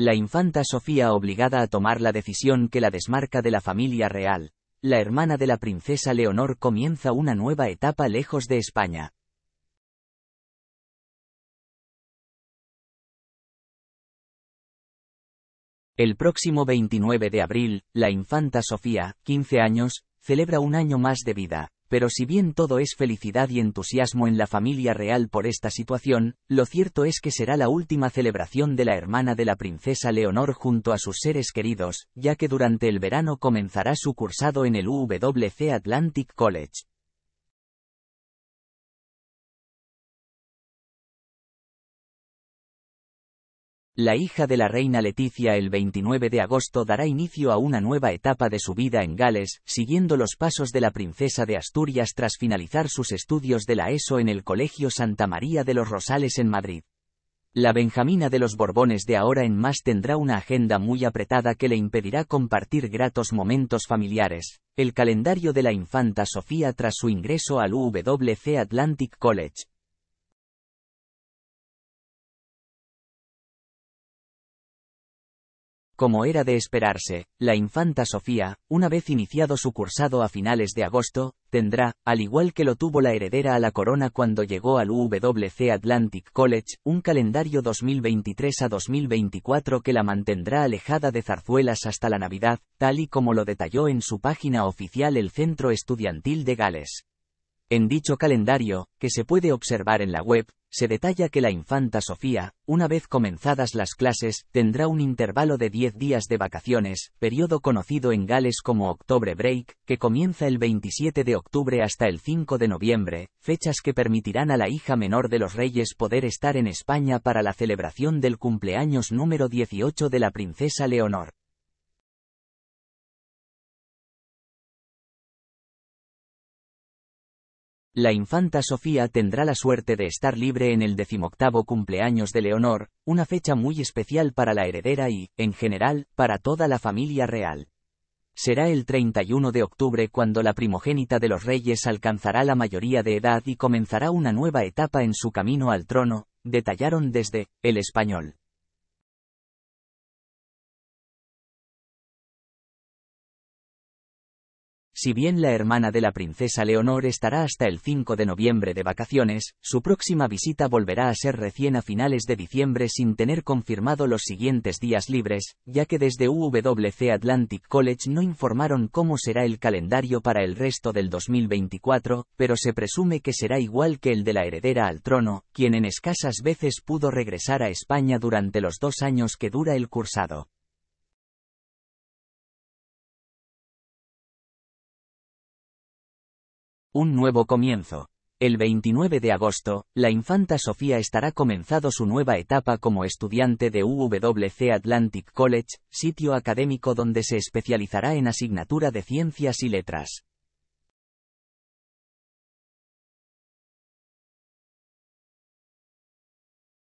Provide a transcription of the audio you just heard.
la infanta Sofía obligada a tomar la decisión que la desmarca de la familia real, la hermana de la princesa Leonor comienza una nueva etapa lejos de España. El próximo 29 de abril, la infanta Sofía, 15 años, celebra un año más de vida. Pero si bien todo es felicidad y entusiasmo en la familia real por esta situación, lo cierto es que será la última celebración de la hermana de la princesa Leonor junto a sus seres queridos, ya que durante el verano comenzará su cursado en el UWC Atlantic College. la hija de la reina Leticia el 29 de agosto dará inicio a una nueva etapa de su vida en Gales, siguiendo los pasos de la princesa de Asturias tras finalizar sus estudios de la ESO en el Colegio Santa María de los Rosales en Madrid. La Benjamina de los Borbones de ahora en más tendrá una agenda muy apretada que le impedirá compartir gratos momentos familiares. El calendario de la infanta Sofía tras su ingreso al UWC Atlantic College, Como era de esperarse, la infanta Sofía, una vez iniciado su cursado a finales de agosto, tendrá, al igual que lo tuvo la heredera a la corona cuando llegó al WC Atlantic College, un calendario 2023 a 2024 que la mantendrá alejada de zarzuelas hasta la Navidad, tal y como lo detalló en su página oficial el Centro Estudiantil de Gales. En dicho calendario, que se puede observar en la web, se detalla que la infanta Sofía, una vez comenzadas las clases, tendrá un intervalo de 10 días de vacaciones, periodo conocido en Gales como Octobre Break, que comienza el 27 de octubre hasta el 5 de noviembre, fechas que permitirán a la hija menor de los reyes poder estar en España para la celebración del cumpleaños número 18 de la princesa Leonor. La infanta Sofía tendrá la suerte de estar libre en el decimoctavo cumpleaños de Leonor, una fecha muy especial para la heredera y, en general, para toda la familia real. Será el 31 de octubre cuando la primogénita de los reyes alcanzará la mayoría de edad y comenzará una nueva etapa en su camino al trono, detallaron desde El Español. Si bien la hermana de la princesa Leonor estará hasta el 5 de noviembre de vacaciones, su próxima visita volverá a ser recién a finales de diciembre sin tener confirmado los siguientes días libres, ya que desde UWC Atlantic College no informaron cómo será el calendario para el resto del 2024, pero se presume que será igual que el de la heredera al trono, quien en escasas veces pudo regresar a España durante los dos años que dura el cursado. Un nuevo comienzo. El 29 de agosto, la infanta Sofía estará comenzado su nueva etapa como estudiante de UWC Atlantic College, sitio académico donde se especializará en asignatura de ciencias y letras.